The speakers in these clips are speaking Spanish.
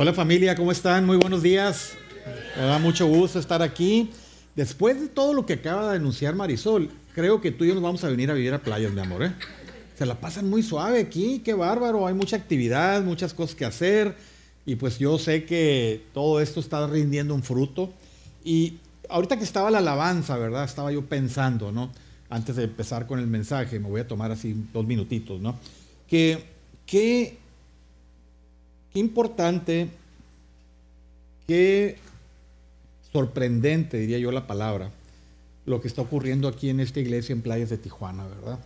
Hola familia, ¿cómo están? Muy buenos días. Me da mucho gusto estar aquí. Después de todo lo que acaba de anunciar Marisol, creo que tú y yo nos vamos a venir a vivir a playas, mi amor. ¿eh? Se la pasan muy suave aquí, qué bárbaro. Hay mucha actividad, muchas cosas que hacer. Y pues yo sé que todo esto está rindiendo un fruto. Y ahorita que estaba la alabanza, ¿verdad? Estaba yo pensando, ¿no? Antes de empezar con el mensaje, me voy a tomar así dos minutitos, ¿no? Que, que Qué importante, qué sorprendente, diría yo la palabra, lo que está ocurriendo aquí en esta iglesia en Playas de Tijuana, ¿verdad?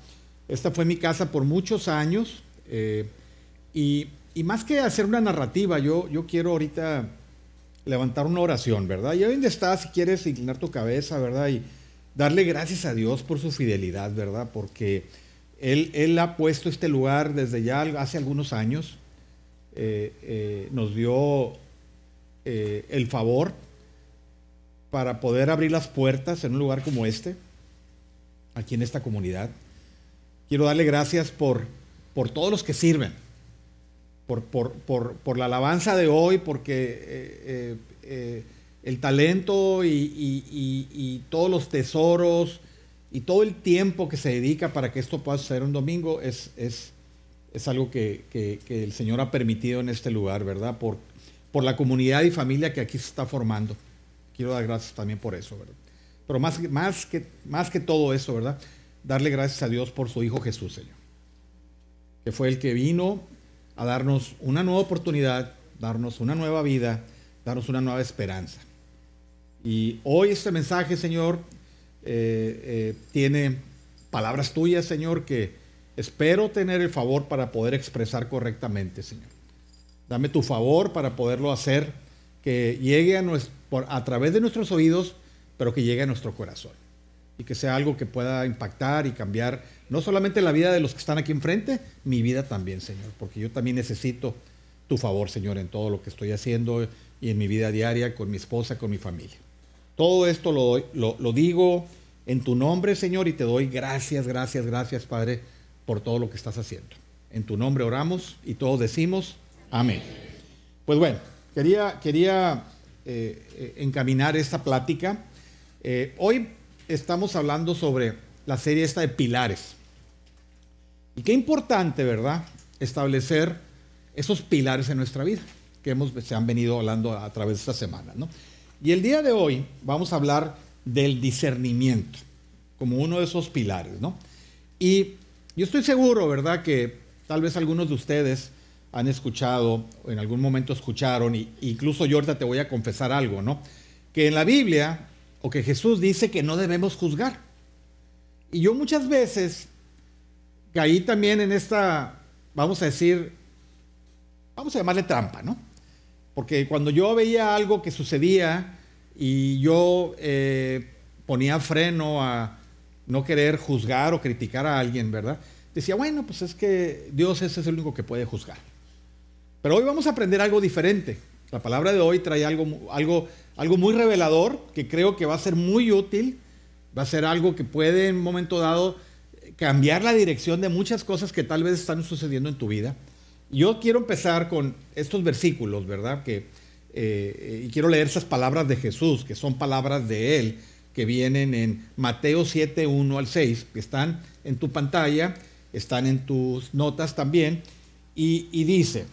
Esta fue mi casa por muchos años eh, y, más que hacer una narrativa, yo, yo quiero ahorita levantar una oración, ¿verdad? Y ahí donde estás, si quieres inclinar tu cabeza, ¿verdad? Y darle gracias a Dios por su fidelidad, ¿verdad? Porque Él, él ha puesto este lugar desde ya hace algunos años eh, eh, nos dio eh, el favor para poder abrir las puertas en un lugar como este, aquí en esta comunidad. Quiero darle gracias por, por todos los que sirven, por, por, la alabanza de hoy, porque el talento y, todos los tesoros y todo el tiempo que se dedica para que esto pueda ser un domingo es, es algo que, el Señor ha permitido en este lugar, ¿verdad? Por, por la comunidad y familia que aquí se está formando. Quiero dar gracias también por eso, ¿verdad? Pero más, más, que, más que todo eso, ¿verdad? Darle gracias a Dios por su Hijo Jesús, Señor. Que fue el que vino a darnos una nueva oportunidad, darnos una nueva vida, darnos una nueva esperanza. Y hoy este mensaje, Señor, eh, eh, tiene palabras tuyas, Señor, que Espero tener el favor para poder expresar correctamente, Señor. Dame tu favor para poderlo hacer, que llegue a, través de nuestros oídos, pero que llegue a nuestro corazón. Y que sea algo que pueda impactar y cambiar no solamente la vida de los que están aquí enfrente, mi vida también, Señor. Porque yo también necesito tu favor, Señor, en todo lo que estoy haciendo y en mi vida diaria, con mi esposa, con mi familia. Todo esto lo digo en tu nombre, Señor, y te doy gracias, gracias, gracias, Padre por todo lo que estás haciendo. En tu nombre oramos y todos decimos amén. Pues bueno, quería, quería eh, eh, encaminar esta plática. Eh, hoy estamos hablando sobre la serie esta de pilares. Y qué importante, ¿verdad? Establecer esos pilares en nuestra vida que hemos, se han venido hablando a través de esta semana. ¿no? Y el día de hoy vamos a hablar del discernimiento como uno de esos pilares. ¿no? Y yo estoy seguro, ¿verdad?, que tal vez algunos de ustedes han escuchado, o en algún momento escucharon, e incluso yo ahorita te voy a confesar algo, ¿no? Que en la Biblia, o que Jesús dice que no debemos juzgar. Y yo muchas veces caí también en esta, vamos a decir, vamos a llamarle trampa, ¿no? Porque cuando yo veía algo que sucedía y yo eh, ponía freno a, no querer juzgar o criticar a alguien, ¿verdad? Decía, bueno, pues es que Dios es el único que puede juzgar. Pero hoy vamos a aprender algo diferente. La palabra de hoy trae algo, algo, algo muy revelador que creo que va a ser muy útil, va a ser algo que puede en un momento dado cambiar la dirección de muchas cosas que tal vez están sucediendo en tu vida. Yo quiero empezar con estos versículos, ¿verdad? Que, eh, eh, y quiero leer esas palabras de Jesús, que son palabras de Él que vienen en Mateo 7, 1 al 6, que están en tu pantalla, están en tus notas también, y, dice,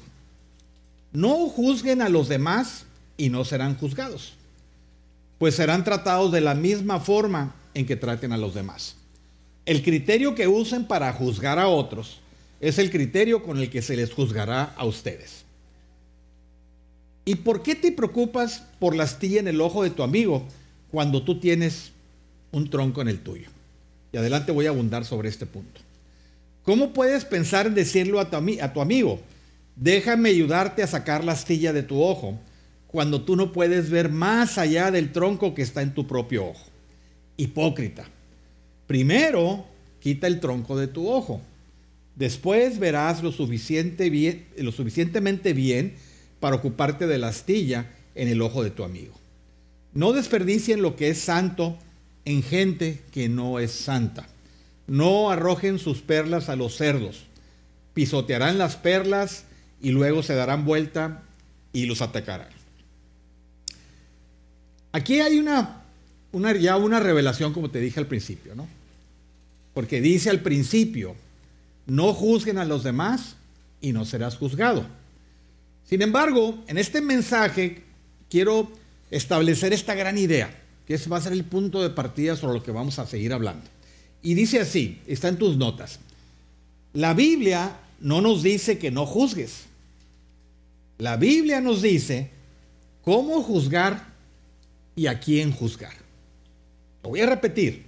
no juzguen a los demás y no serán juzgados, pues serán tratados de la misma forma en que traten a los demás. El criterio que usen para juzgar a otros es el criterio con el que se les juzgará a ustedes. ¿Y por qué te preocupas por la astilla en el ojo de tu amigo cuando tú tienes un tronco en el tuyo. Y adelante voy a abundar sobre este punto. ¿Cómo puedes pensar en decirlo a tu, a tu amigo? Déjame ayudarte a sacar la astilla de tu ojo cuando tú no puedes ver más allá del tronco que está en tu propio ojo. Hipócrita. Primero, quita el tronco de tu ojo. Después verás lo suficientemente bien para ocuparte de la astilla en el ojo de tu amigo. No desperdicien lo que es santo en gente que no es santa. No arrojen sus perlas a los cerdos. Pisotearán las perlas y luego se darán vuelta y los atacarán. Aquí hay una, una, ya una revelación, como te dije al principio, ¿no? Porque dice al principio, no juzguen a los demás y no serás juzgado. Sin embargo, en este mensaje quiero establecer esta gran idea, que ese va a ser el punto de partida sobre lo que vamos a seguir hablando. Y dice así, está en tus notas, la Biblia no nos dice que no juzgues. La Biblia nos dice cómo juzgar y a quién juzgar. Lo voy a repetir.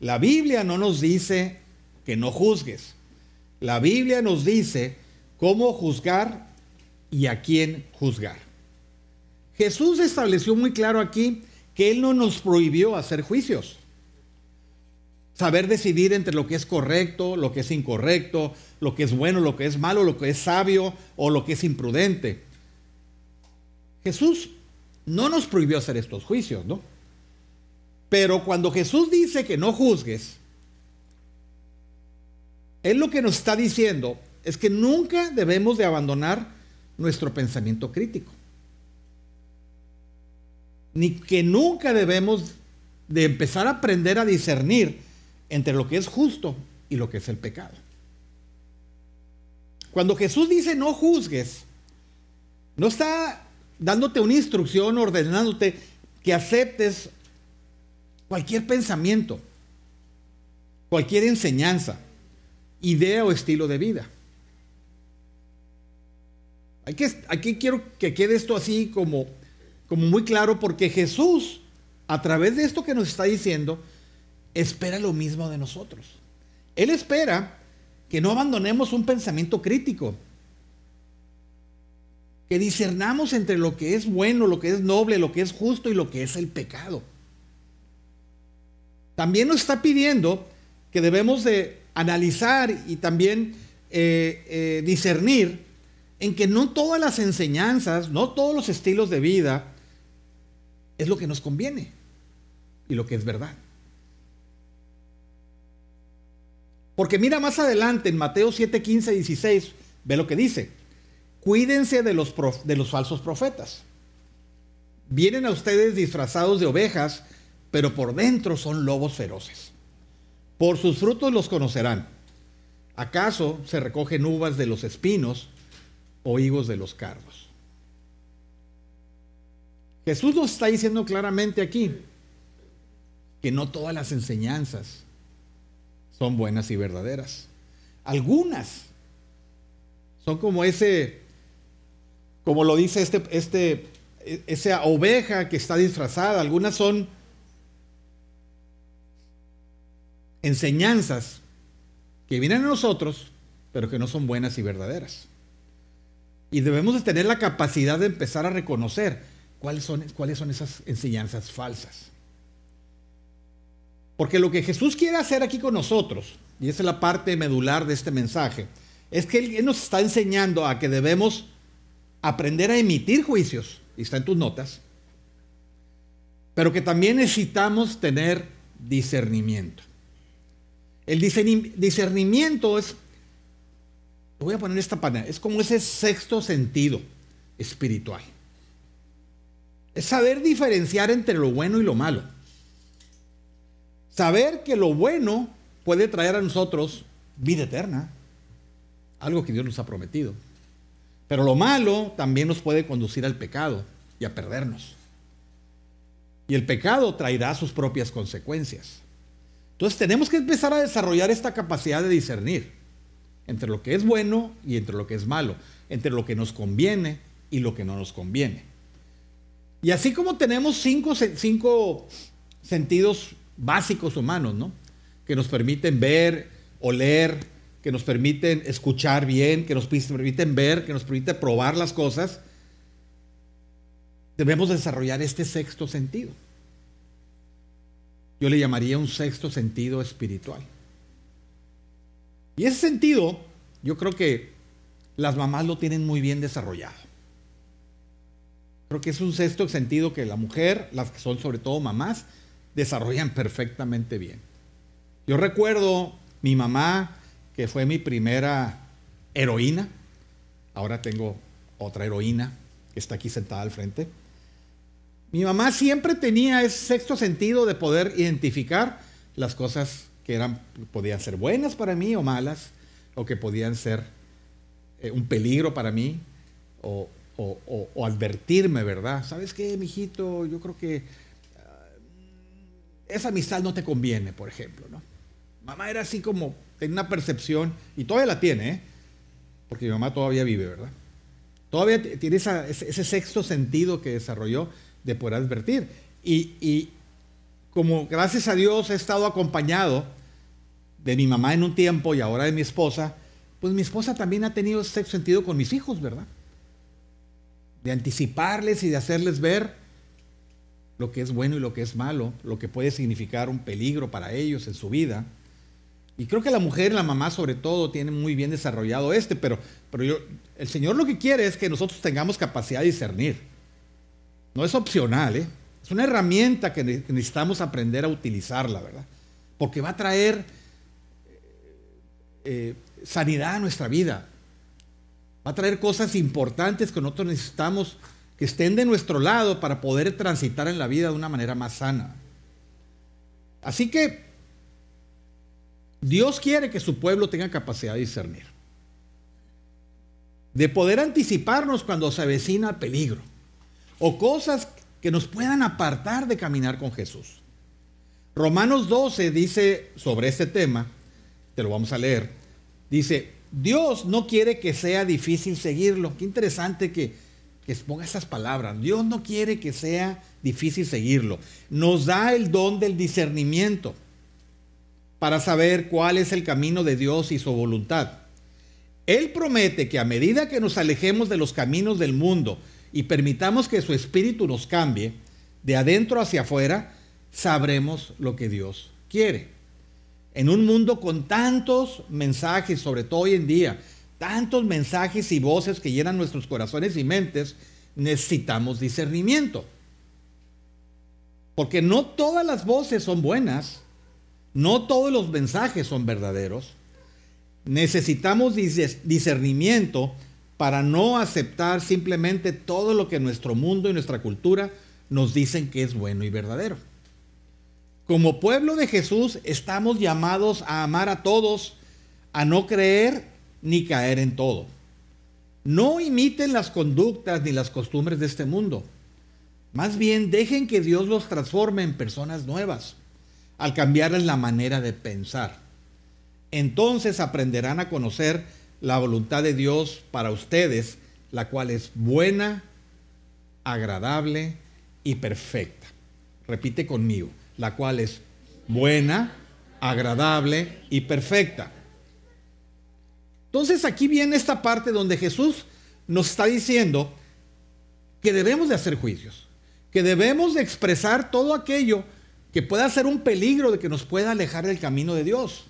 La Biblia no nos dice que no juzgues. La Biblia nos dice cómo juzgar y a quién juzgar. Jesús estableció muy claro aquí que Él no nos prohibió hacer juicios. Saber decidir entre lo que es correcto, lo que es incorrecto, lo que es bueno, lo que es malo, lo que es sabio o lo que es imprudente. Jesús no nos prohibió hacer estos juicios, ¿no? Pero cuando Jesús dice que no juzgues, Él lo que nos está diciendo es que nunca debemos de abandonar nuestro pensamiento crítico ni que nunca debemos de empezar a aprender a discernir entre lo que es justo y lo que es el pecado. Cuando Jesús dice no juzgues, no está dándote una instrucción, ordenándote que aceptes cualquier pensamiento, cualquier enseñanza, idea o estilo de vida. Aquí, aquí quiero que quede esto así como como muy claro porque Jesús, a través de esto que nos está diciendo, espera lo mismo de nosotros. Él espera que no abandonemos un pensamiento crítico, que discernamos entre lo que es bueno, lo que es noble, lo que es justo y lo que es el pecado. También nos está pidiendo que debemos de analizar y también eh, eh, discernir en que no todas las enseñanzas, no todos los estilos de vida, es lo que nos conviene y lo que es verdad. Porque mira más adelante en Mateo 7, 15, 16, ve lo que dice. Cuídense de los, de los falsos profetas. Vienen a ustedes disfrazados de ovejas, pero por dentro son lobos feroces. Por sus frutos los conocerán. ¿Acaso se recogen uvas de los espinos o higos de los cardos? Jesús nos está diciendo claramente aquí que no todas las enseñanzas son buenas y verdaderas. Algunas son como ese, como lo dice este, este, esa oveja que está disfrazada. Algunas son enseñanzas que vienen a nosotros, pero que no son buenas y verdaderas. Y debemos de tener la capacidad de empezar a reconocer ¿Cuáles son, cuáles son esas enseñanzas falsas? Porque lo que Jesús quiere hacer aquí con nosotros, y esa es la parte medular de este mensaje, es que Él nos está enseñando a que debemos aprender a emitir juicios, y está en tus notas, pero que también necesitamos tener discernimiento. El discernimiento es, voy a poner esta panel, es como ese sexto sentido espiritual. Es saber diferenciar entre lo bueno y lo malo. Saber que lo bueno puede traer a nosotros vida eterna, algo que Dios nos ha prometido. Pero lo malo también nos puede conducir al pecado y a perdernos. Y el pecado traerá sus propias consecuencias. Entonces tenemos que empezar a desarrollar esta capacidad de discernir entre lo que es bueno y entre lo que es malo, entre lo que nos conviene y lo que no nos conviene. Y así como tenemos cinco, sentidos básicos humanos, ¿no? Que nos permiten ver, oler, que nos permiten escuchar bien, que nos permiten ver, que nos permiten probar las cosas, debemos desarrollar este sexto sentido. Yo le llamaría un sexto sentido espiritual. Y ese sentido, yo creo que las mamás lo tienen muy bien desarrollado. Creo que es un sexto sentido que la mujer, las que son sobre todo mamás, desarrollan perfectamente bien. Yo recuerdo mi mamá, que fue mi primera heroína. Ahora tengo otra heroína que está aquí sentada al frente. Mi mamá siempre tenía ese sexto sentido de poder identificar las cosas que eran, podían ser buenas para mí o malas, o que podían ser eh, un peligro para mí, o o, advertirme, ¿verdad? ¿Sabes qué, mijito? Yo creo que ah, esa amistad no te conviene, por ejemplo, ¿no? Mamá era así como, tenía una percepción, y todavía la tiene, ¿eh? Porque mi mamá todavía vive, ¿verdad? Todavía tiene ese, sexto sentido que desarrolló de poder advertir. Y, como gracias a Dios he estado acompañado de mi mamá en un tiempo y ahora de mi esposa, pues mi esposa también ha tenido sexto sentido con mis hijos, ¿verdad? de anticiparles y de hacerles ver lo que es bueno y lo que es malo, lo que puede significar un peligro para ellos en su vida. Y creo que la mujer, la mamá sobre todo, tiene muy bien desarrollado este, pero, pero yo, el Señor lo que quiere es que nosotros tengamos capacidad de discernir. No es opcional, ¿eh? es una herramienta que necesitamos aprender a utilizarla, ¿verdad? Porque va a traer eh, eh, sanidad a nuestra vida, Va a traer cosas importantes que nosotros necesitamos que estén de nuestro lado para poder transitar en la vida de una manera más sana. Así que Dios quiere que su pueblo tenga capacidad de discernir, de poder anticiparnos cuando se avecina el peligro o cosas que nos puedan apartar de caminar con Jesús. Romanos 12 dice sobre este tema, te lo vamos a leer, dice, Dios no quiere que sea difícil seguirlo. Qué interesante que, que esas palabras. Dios no quiere que sea difícil seguirlo. Nos da el don del discernimiento para saber cuál es el camino de Dios y su voluntad. Él promete que a medida que nos alejemos de los caminos del mundo y permitamos que su espíritu nos cambie, de adentro hacia afuera, sabremos lo que Dios quiere. En un mundo con tantos mensajes, sobre todo hoy en día, tantos mensajes y voces que llenan nuestros corazones y mentes, necesitamos discernimiento. Porque no todas las voces son buenas, no todos los mensajes son verdaderos. Necesitamos discernimiento para no aceptar simplemente todo lo que nuestro mundo y nuestra cultura nos dicen que es bueno y verdadero. Como pueblo de Jesús estamos llamados a amar a todos, a no creer ni caer en todo. No imiten las conductas ni las costumbres de este mundo. Más bien dejen que Dios los transforme en personas nuevas, al cambiarles la manera de pensar. Entonces aprenderán a conocer la voluntad de Dios para ustedes, la cual es buena, agradable y perfecta. Repite conmigo la cual es buena, agradable y perfecta. Entonces aquí viene esta parte donde Jesús nos está diciendo que debemos de hacer juicios, que debemos de expresar todo aquello que pueda ser un peligro de que nos pueda alejar del camino de Dios.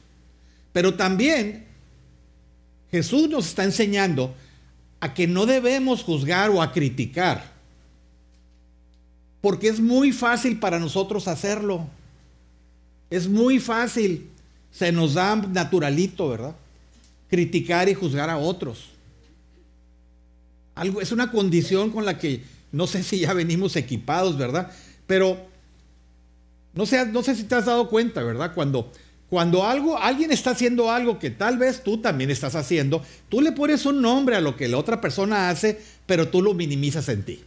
Pero también Jesús nos está enseñando a que no debemos juzgar o a criticar. Porque es muy fácil para nosotros hacerlo. Es muy fácil. Se nos da naturalito, ¿verdad? Criticar y juzgar a otros. Algo, es una condición con la que no sé si ya venimos equipados, ¿verdad? Pero no sé, no sé si te has dado cuenta, ¿verdad? Cuando, cuando algo, alguien está haciendo algo que tal vez tú también estás haciendo, tú le pones un nombre a lo que la otra persona hace, pero tú lo minimizas en ti.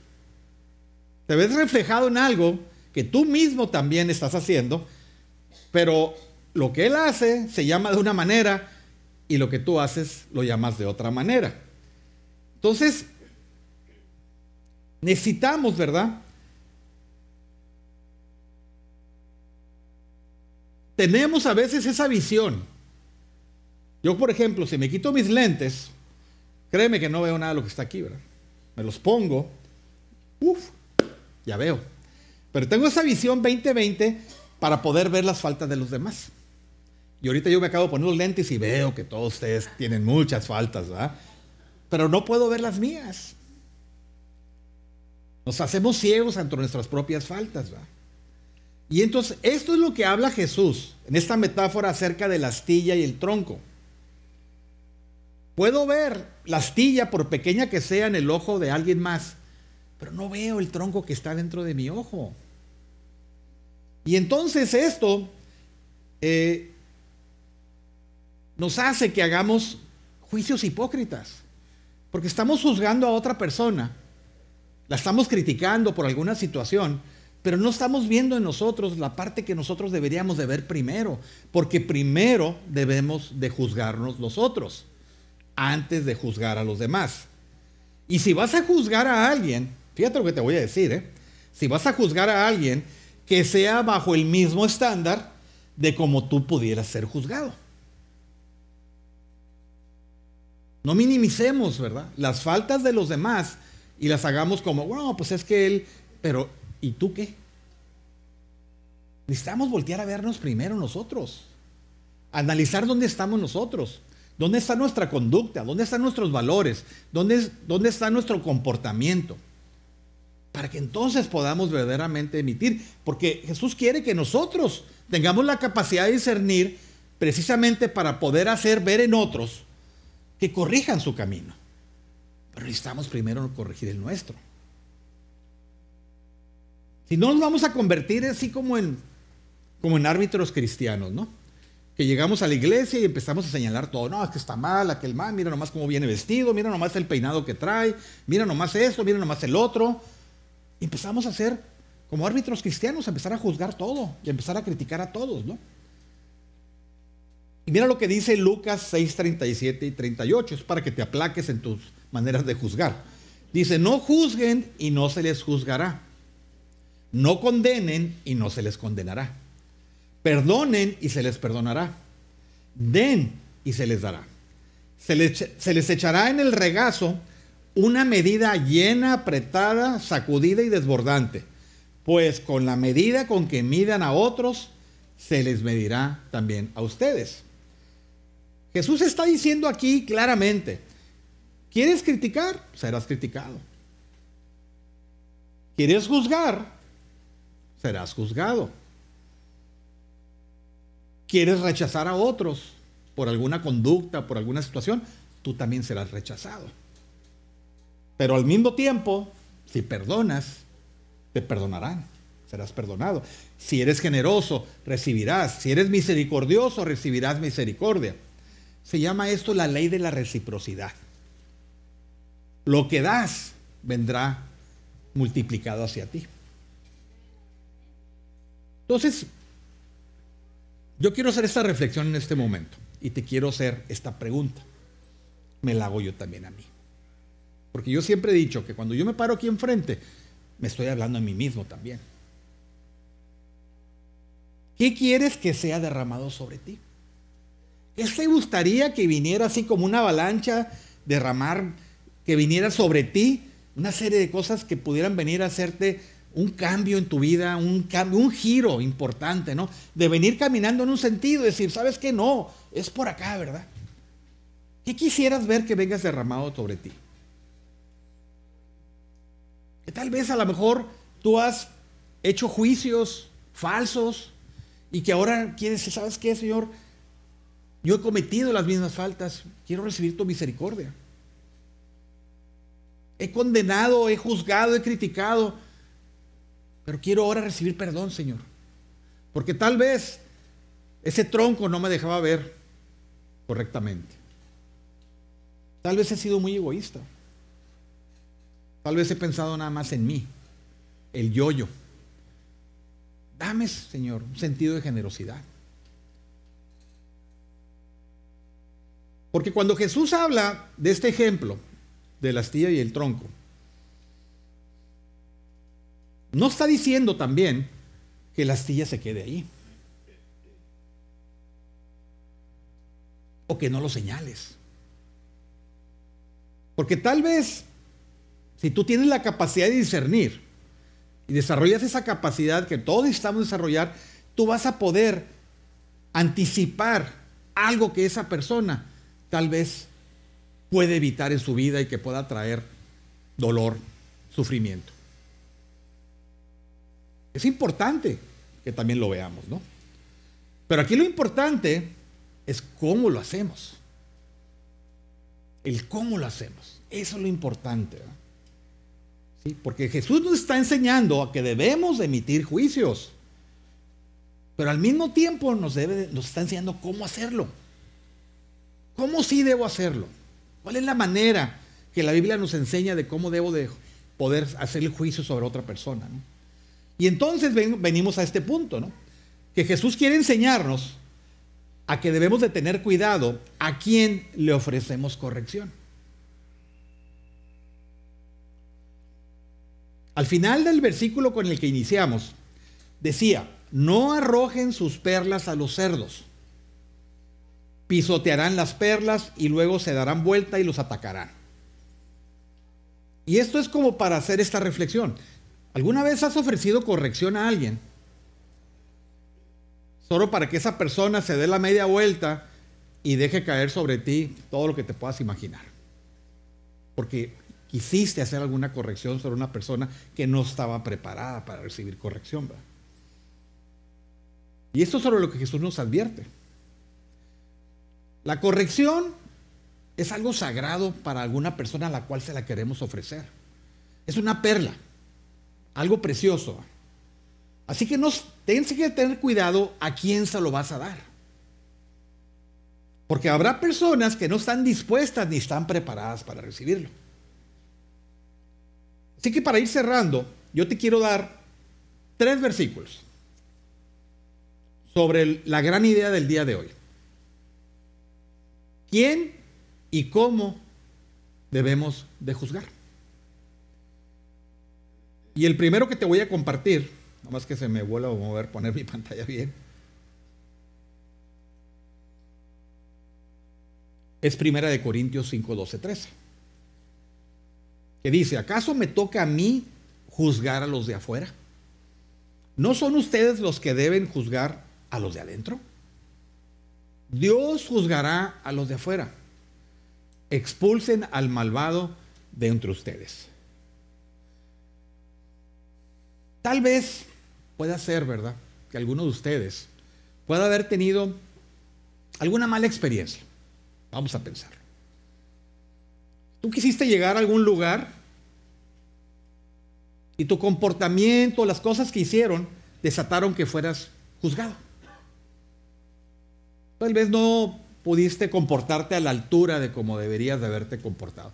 Te ves reflejado en algo que tú mismo también estás haciendo, pero lo que él hace se llama de una manera y lo que tú haces lo llamas de otra manera. Entonces, necesitamos, ¿verdad? Tenemos a veces esa visión. Yo, por ejemplo, si me quito mis lentes, créeme que no veo nada de lo que está aquí, ¿verdad? Me los pongo, ¡uf! ya veo. Pero tengo esa visión 2020 para poder ver las faltas de los demás. Y ahorita yo me acabo de poner los lentes y veo que todos ustedes tienen muchas faltas, ¿verdad? Pero no puedo ver las mías. Nos hacemos ciegos ante nuestras propias faltas, ¿verdad? Y entonces, esto es lo que habla Jesús en esta metáfora acerca de la astilla y el tronco. Puedo ver la astilla, por pequeña que sea, en el ojo de alguien más, pero no veo el tronco que está dentro de mi ojo. Y entonces esto eh, nos hace que hagamos juicios hipócritas, porque estamos juzgando a otra persona, la estamos criticando por alguna situación, pero no estamos viendo en nosotros la parte que nosotros deberíamos de ver primero, porque primero debemos de juzgarnos nosotros, antes de juzgar a los demás. Y si vas a juzgar a alguien, Fíjate lo que te voy a decir, ¿eh? Si vas a juzgar a alguien que sea bajo el mismo estándar de como tú pudieras ser juzgado. No minimicemos, ¿verdad? Las faltas de los demás y las hagamos como, bueno, pues es que él, pero ¿y tú qué? Necesitamos voltear a vernos primero nosotros, analizar dónde estamos nosotros, dónde está nuestra conducta, dónde están nuestros valores, dónde, dónde está nuestro comportamiento para que entonces podamos verdaderamente emitir, porque Jesús quiere que nosotros tengamos la capacidad de discernir precisamente para poder hacer ver en otros que corrijan su camino. Pero necesitamos primero corregir el nuestro. Si no nos vamos a convertir así como en, como en árbitros cristianos, ¿no? Que llegamos a la iglesia y empezamos a señalar todo. No, es que está mal, aquel mal, mira nomás cómo viene vestido, mira nomás el peinado que trae, mira nomás esto, mira nomás el otro empezamos a ser como árbitros cristianos, a empezar a juzgar todo y a empezar a criticar a todos, ¿no? Y mira lo que dice Lucas 6, 37 y 38, es para que te aplaques en tus maneras de juzgar. Dice, no juzguen y no se les juzgará. No condenen y no se les condenará. Perdonen y se les perdonará. Den y se les dará. se les echará en el regazo una medida llena, apretada, sacudida y desbordante, pues con la medida con que midan a otros, se les medirá también a ustedes. Jesús está diciendo aquí claramente, ¿quieres criticar? Serás criticado. ¿Quieres juzgar? Serás juzgado. ¿Quieres rechazar a otros por alguna conducta, por alguna situación? Tú también serás rechazado. Pero al mismo tiempo, si perdonas, te perdonarán, serás perdonado. Si eres generoso, recibirás. Si eres misericordioso, recibirás misericordia. Se llama esto la ley de la reciprocidad. Lo que das vendrá multiplicado hacia ti. Entonces, yo quiero hacer esta reflexión en este momento y te quiero hacer esta pregunta. Me la hago yo también a mí. Porque yo siempre he dicho que cuando yo me paro aquí enfrente, me estoy hablando a mí mismo también. ¿Qué quieres que sea derramado sobre ti? ¿Qué te gustaría que viniera así como una avalancha, derramar, que viniera sobre ti una serie de cosas que pudieran venir a hacerte un cambio en tu vida, un, cambio, un giro importante, ¿no? De venir caminando en un sentido, decir, ¿sabes qué? No, es por acá, ¿verdad? ¿Qué quisieras ver que vengas derramado sobre ti? que tal vez a lo mejor tú has hecho juicios falsos y que ahora quieres, ¿sabes qué, Señor? Yo he cometido las mismas faltas, quiero recibir tu misericordia. He condenado, he juzgado, he criticado, pero quiero ahora recibir perdón, Señor. Porque tal vez ese tronco no me dejaba ver correctamente. Tal vez he sido muy egoísta. Tal vez he pensado nada más en mí, el yoyo. -yo. Dame, Señor, un sentido de generosidad. Porque cuando Jesús habla de este ejemplo de la astilla y el tronco, no está diciendo también que la astilla se quede ahí. O que no lo señales. Porque tal vez si tú tienes la capacidad de discernir y desarrollas esa capacidad que todos estamos desarrollar, tú vas a poder anticipar algo que esa persona tal vez puede evitar en su vida y que pueda traer dolor, sufrimiento. Es importante que también lo veamos, ¿no? Pero aquí lo importante es cómo lo hacemos. El cómo lo hacemos. Eso es lo importante. ¿no? Porque Jesús nos está enseñando a que debemos emitir juicios. Pero al mismo tiempo nos, está enseñando cómo hacerlo. ¿Cómo sí debo hacerlo? ¿Cuál es la manera que la Biblia nos enseña de cómo debo de poder hacer el juicio sobre otra persona? Y entonces venimos a este punto, que Jesús quiere enseñarnos a que debemos de tener cuidado a quien le ofrecemos corrección. Al final del versículo con el que iniciamos, decía, no arrojen sus perlas a los cerdos. Pisotearán las perlas y luego se darán vuelta y los atacarán. Y esto es como para hacer esta reflexión. ¿Alguna vez has ofrecido corrección a alguien? Solo para que esa persona se dé la media vuelta y deje caer sobre ti todo lo que te puedas imaginar. Porque hiciste hacer alguna corrección sobre una persona que no estaba preparada para recibir corrección. Y esto es sobre lo que Jesús nos advierte. La corrección es algo sagrado para alguna persona a la cual se la queremos ofrecer. Es una perla, algo precioso. Así que no que tener cuidado a quién se lo vas a dar. Porque habrá personas que no están dispuestas ni están preparadas para recibirlo. Así que para ir cerrando, yo te quiero dar tres versículos sobre la gran idea del día de hoy. ¿Quién y cómo debemos de juzgar? Y el primero que te voy a compartir, más que se me vuelva a mover, poner mi pantalla bien, es Primera de Corintios 5, 12, 13 que dice, ¿acaso me toca a mí juzgar a los de afuera? ¿No son ustedes los que deben juzgar a los de adentro? Dios juzgará a los de afuera. Expulsen al malvado de entre ustedes. Tal vez pueda ser, ¿verdad? Que alguno de ustedes pueda haber tenido alguna mala experiencia. Vamos a pensarlo. Tú quisiste llegar a algún lugar y tu comportamiento, las cosas que hicieron, desataron que fueras juzgado. Tal vez no pudiste comportarte a la altura de como deberías de haberte comportado.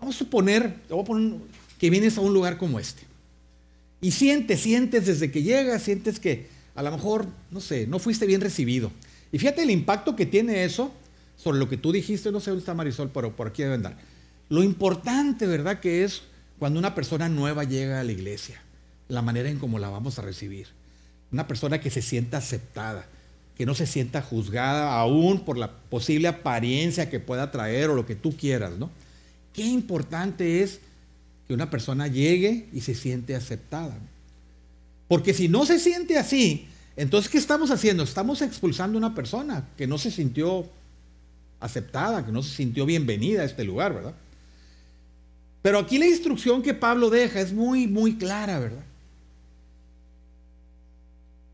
Vamos a suponer, a poner que vienes a un lugar como este. Y sientes, sientes desde que llegas, sientes que a lo mejor, no sé, no fuiste bien recibido. Y fíjate el impacto que tiene eso sobre lo que tú dijiste, no sé dónde está Marisol, pero por aquí deben dar lo importante, ¿verdad? Que es cuando una persona nueva llega a la iglesia, la manera en cómo la vamos a recibir. Una persona que se sienta aceptada, que no se sienta juzgada aún por la posible apariencia que pueda traer o lo que tú quieras, ¿no? Qué importante es que una persona llegue y se siente aceptada. Porque si no se siente así, entonces ¿qué estamos haciendo? Estamos expulsando a una persona que no se sintió aceptada, que no se sintió bienvenida a este lugar, ¿verdad? Pero aquí la instrucción que Pablo deja es muy, muy clara, ¿verdad?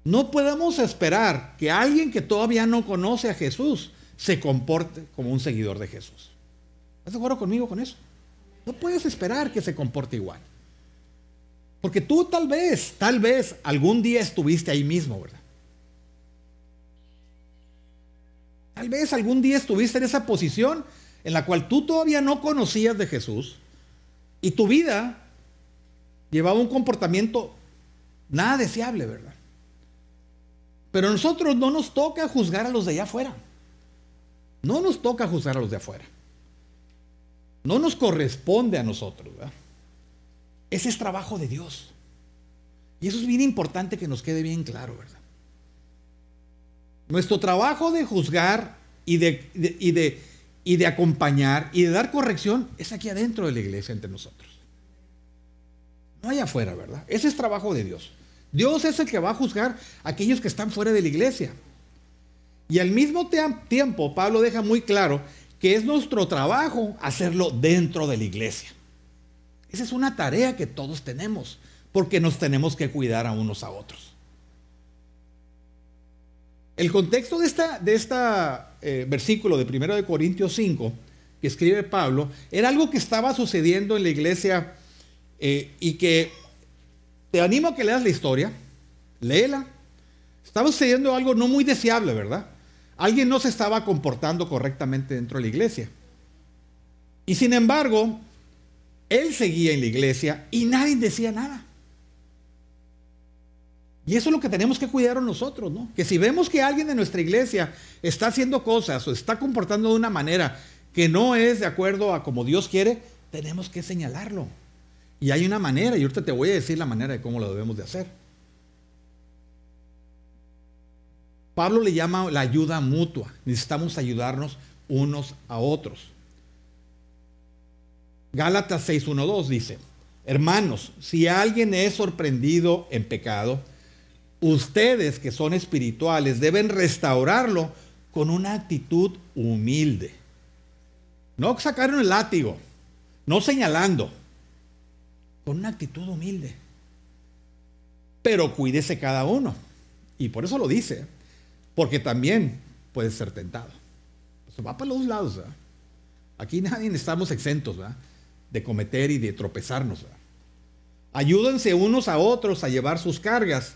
No podemos esperar que alguien que todavía no conoce a Jesús se comporte como un seguidor de Jesús. ¿Estás de acuerdo conmigo con eso? No puedes esperar que se comporte igual. Porque tú tal vez, tal vez algún día estuviste ahí mismo, ¿verdad? Tal vez algún día estuviste en esa posición en la cual tú todavía no conocías de Jesús y tu vida llevaba un comportamiento nada deseable, ¿verdad? Pero a nosotros no nos toca juzgar a los de allá afuera. No nos toca juzgar a los de afuera. No nos corresponde a nosotros. ¿verdad? Ese es trabajo de Dios. Y eso es bien importante que nos quede bien claro, ¿verdad? Nuestro trabajo de juzgar y de, de, y de y de acompañar y de dar corrección es aquí adentro de la iglesia entre nosotros. No hay afuera, ¿verdad? Ese es trabajo de Dios. Dios es el que va a juzgar a aquellos que están fuera de la iglesia. Y al mismo tiempo, Pablo deja muy claro que es nuestro trabajo hacerlo dentro de la iglesia. Esa es una tarea que todos tenemos, porque nos tenemos que cuidar a unos a otros. El contexto de este de esta, eh, versículo de 1 de Corintios 5 que escribe Pablo era algo que estaba sucediendo en la iglesia eh, y que te animo a que leas la historia, léela. Estaba sucediendo algo no muy deseable, ¿verdad? Alguien no se estaba comportando correctamente dentro de la iglesia. Y sin embargo, él seguía en la iglesia y nadie decía nada. Y eso es lo que tenemos que cuidar nosotros, ¿no? Que si vemos que alguien de nuestra iglesia está haciendo cosas o está comportando de una manera que no es de acuerdo a como Dios quiere, tenemos que señalarlo. Y hay una manera, y ahorita te voy a decir la manera de cómo lo debemos de hacer. Pablo le llama la ayuda mutua. Necesitamos ayudarnos unos a otros. Gálatas 6.1.2 dice, hermanos, si alguien es sorprendido en pecado, Ustedes que son espirituales deben restaurarlo con una actitud humilde. No sacaron el látigo, no señalando, con una actitud humilde. Pero cuídese cada uno. Y por eso lo dice, porque también puede ser tentado. se va para los lados. Aquí nadie estamos exentos de cometer y de tropezarnos. Ayúdense unos a otros a llevar sus cargas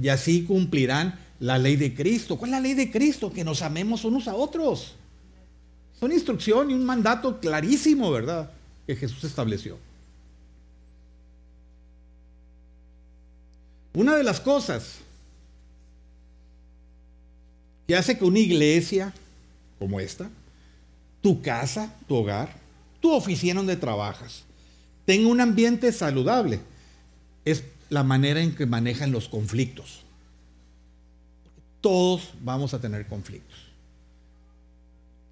y así cumplirán la ley de Cristo. ¿Cuál es la ley de Cristo? Que nos amemos unos a otros. Es una instrucción y un mandato clarísimo, ¿verdad? Que Jesús estableció. Una de las cosas que hace que una iglesia como esta, tu casa, tu hogar, tu oficina donde trabajas, tenga un ambiente saludable, es la manera en que manejan los conflictos. Todos vamos a tener conflictos.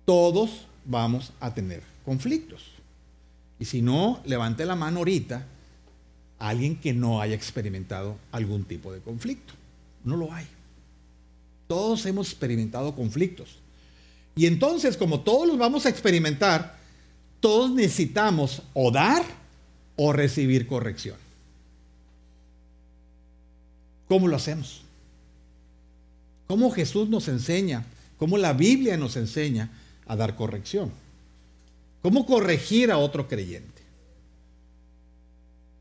Todos vamos a tener conflictos. Y si no, levante la mano ahorita alguien que no haya experimentado algún tipo de conflicto. No lo hay. Todos hemos experimentado conflictos. Y entonces, como todos los vamos a experimentar, todos necesitamos o dar o recibir corrección. ¿Cómo lo hacemos? ¿Cómo Jesús nos enseña? ¿Cómo la Biblia nos enseña a dar corrección? ¿Cómo corregir a otro creyente?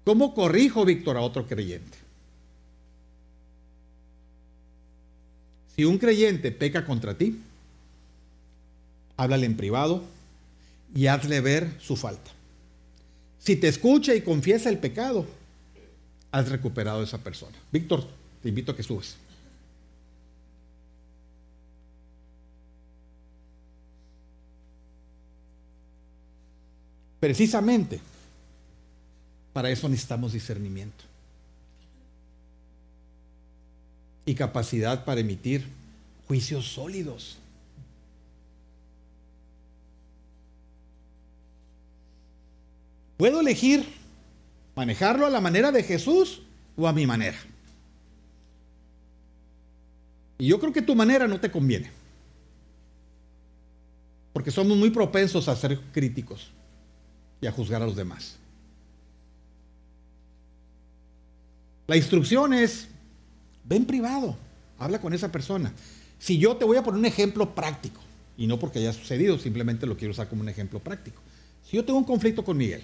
¿Cómo corrijo, Víctor, a otro creyente? Si un creyente peca contra ti, háblale en privado y hazle ver su falta. Si te escucha y confiesa el pecado, has recuperado a esa persona. Víctor, te invito a que subas. Precisamente, para eso necesitamos discernimiento y capacidad para emitir juicios sólidos. Puedo elegir manejarlo a la manera de Jesús o a mi manera. Y yo creo que tu manera no te conviene. Porque somos muy propensos a ser críticos y a juzgar a los demás. La instrucción es, ven privado, habla con esa persona. Si yo te voy a poner un ejemplo práctico, y no porque haya sucedido, simplemente lo quiero usar como un ejemplo práctico. Si yo tengo un conflicto con Miguel,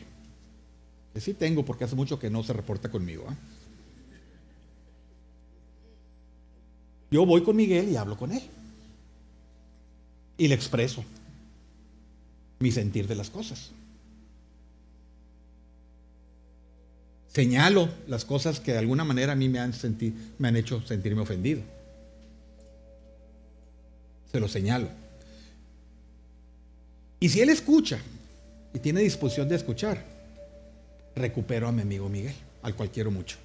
que sí tengo porque hace mucho que no se reporta conmigo, ¿eh? Yo voy con Miguel y hablo con él. Y le expreso mi sentir de las cosas. Señalo las cosas que de alguna manera a mí me han, me han hecho sentirme ofendido. Se lo señalo. Y si él escucha y tiene disposición de escuchar, recupero a mi amigo Miguel, al cual quiero mucho.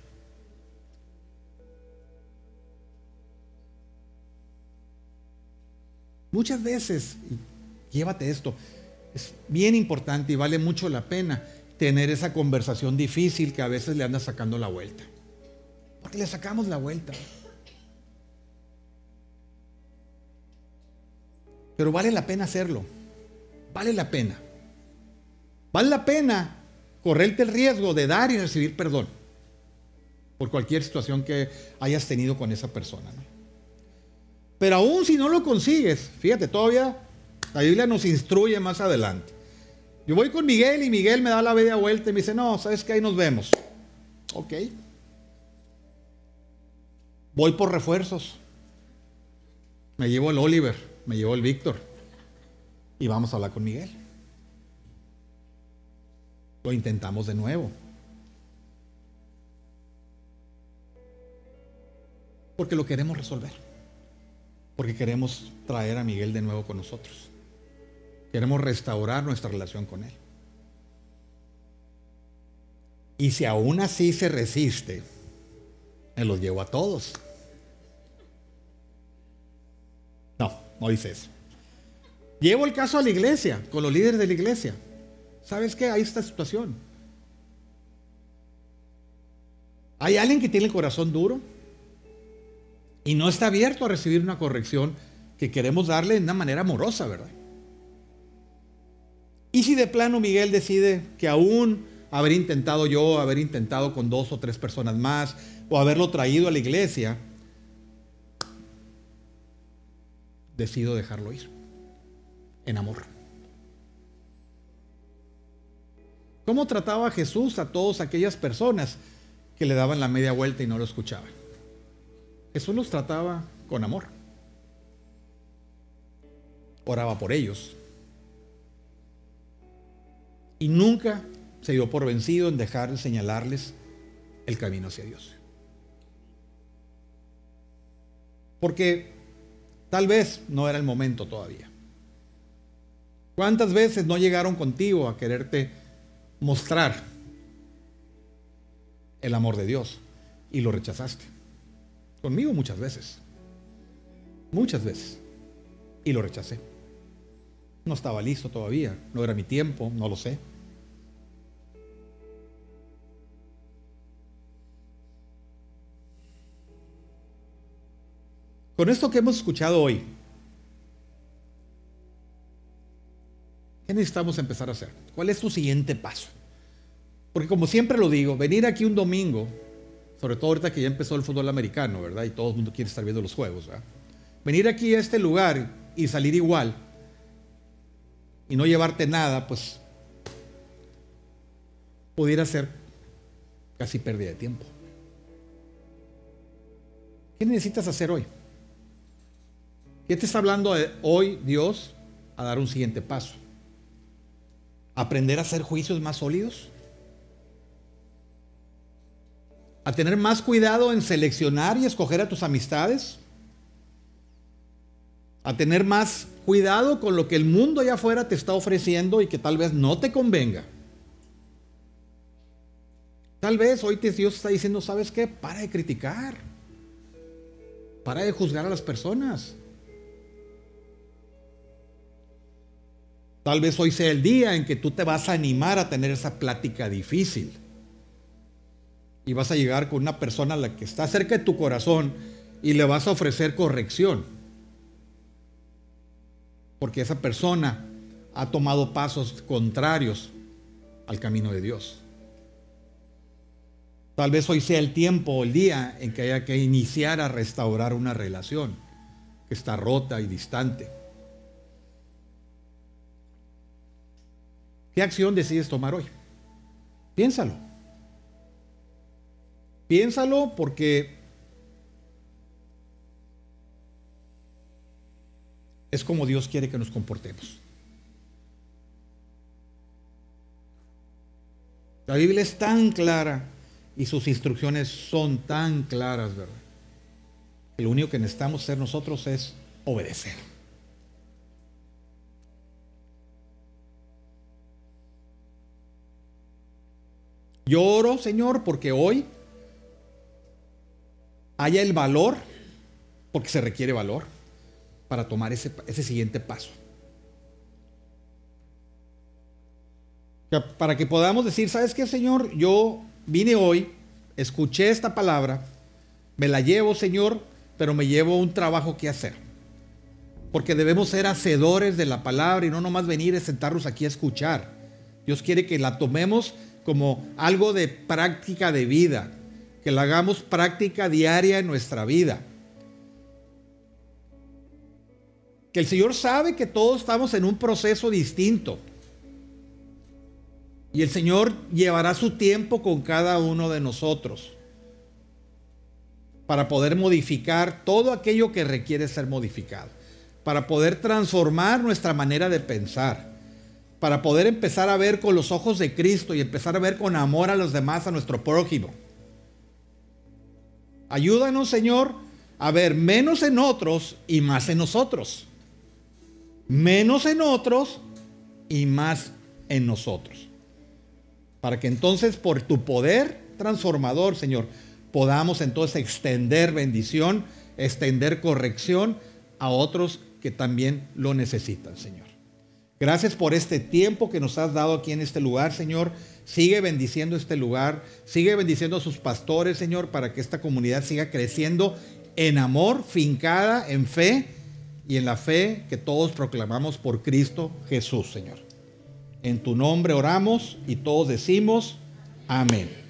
Muchas veces, llévate esto, es bien importante y vale mucho la pena tener esa conversación difícil que a veces le anda sacando la vuelta. Porque le sacamos la vuelta. Pero vale la pena hacerlo. Vale la pena. Vale la pena correrte el riesgo de dar y recibir perdón por cualquier situación que hayas tenido con esa persona. ¿no? Pero aún si no lo consigues, fíjate, todavía la Biblia nos instruye más adelante. Yo voy con Miguel y Miguel me da la media vuelta y me dice, no, sabes qué? ahí nos vemos. Ok. Voy por refuerzos. Me llevo el Oliver, me llevo el Víctor. Y vamos a hablar con Miguel. Lo intentamos de nuevo. Porque lo queremos resolver porque queremos traer a Miguel de nuevo con nosotros. Queremos restaurar nuestra relación con Él. Y si aún así se resiste, me los llevo a todos. No, no dice eso. Llevo el caso a la iglesia, con los líderes de la iglesia. ¿Sabes qué? Hay esta situación. Hay alguien que tiene el corazón duro, y no está abierto a recibir una corrección que queremos darle de una manera amorosa, ¿verdad? Y si de plano Miguel decide que aún haber intentado yo, haber intentado con dos o tres personas más, o haberlo traído a la iglesia, decido dejarlo ir en amor. ¿Cómo trataba Jesús a todas aquellas personas que le daban la media vuelta y no lo escuchaban? Jesús los trataba con amor. Oraba por ellos. Y nunca se dio por vencido en dejar de señalarles el camino hacia Dios. Porque tal vez no era el momento todavía. ¿Cuántas veces no llegaron contigo a quererte mostrar el amor de Dios y lo rechazaste? Conmigo muchas veces. Muchas veces. Y lo rechacé. No estaba listo todavía. No era mi tiempo. No lo sé. Con esto que hemos escuchado hoy, ¿qué necesitamos empezar a hacer? ¿Cuál es tu siguiente paso? Porque como siempre lo digo, venir aquí un domingo sobre todo ahorita que ya empezó el fútbol americano, ¿verdad? Y todo el mundo quiere estar viendo los juegos, ¿verdad? Venir aquí a este lugar y salir igual y no llevarte nada, pues pudiera ser casi pérdida de tiempo. ¿Qué necesitas hacer hoy? ¿Qué te está hablando hoy Dios a dar un siguiente paso? ¿Aprender a hacer juicios más sólidos? a tener más cuidado en seleccionar y escoger a tus amistades, a tener más cuidado con lo que el mundo allá afuera te está ofreciendo y que tal vez no te convenga. Tal vez hoy Dios está diciendo, ¿sabes qué? Para de criticar. Para de juzgar a las personas. Tal vez hoy sea el día en que tú te vas a animar a tener esa plática difícil y vas a llegar con una persona a la que está cerca de tu corazón y le vas a ofrecer corrección. Porque esa persona ha tomado pasos contrarios al camino de Dios. Tal vez hoy sea el tiempo o el día en que haya que iniciar a restaurar una relación que está rota y distante. ¿Qué acción decides tomar hoy? Piénsalo. Piénsalo porque es como Dios quiere que nos comportemos. La Biblia es tan clara y sus instrucciones son tan claras, ¿verdad? Lo único que necesitamos ser nosotros es obedecer. Yo oro, Señor, porque hoy haya el valor, porque se requiere valor, para tomar ese, siguiente paso. Para que podamos decir, ¿sabes qué, Señor? Yo vine hoy, escuché esta palabra, me la llevo, Señor, pero me llevo un trabajo que hacer. Porque debemos ser hacedores de la palabra y no nomás venir a sentarnos aquí a escuchar. Dios quiere que la tomemos como algo de práctica de vida, que la hagamos práctica diaria en nuestra vida. Que el Señor sabe que todos estamos en un proceso distinto. Y el Señor llevará su tiempo con cada uno de nosotros para poder modificar todo aquello que requiere ser modificado, para poder transformar nuestra manera de pensar, para poder empezar a ver con los ojos de Cristo y empezar a ver con amor a los demás, a nuestro prójimo. Ayúdanos, Señor, a ver menos en otros y más en nosotros. Menos en otros y más en nosotros. Para que entonces por tu poder transformador, Señor, podamos entonces extender bendición, extender corrección a otros que también lo necesitan, Señor. Gracias por este tiempo que nos has dado aquí en este lugar, Señor. Sigue bendiciendo este lugar, sigue bendiciendo a sus pastores, Señor, para que esta comunidad siga creciendo en amor, fincada en fe y en la fe que todos proclamamos por Cristo Jesús, Señor. En tu nombre oramos y todos decimos amén.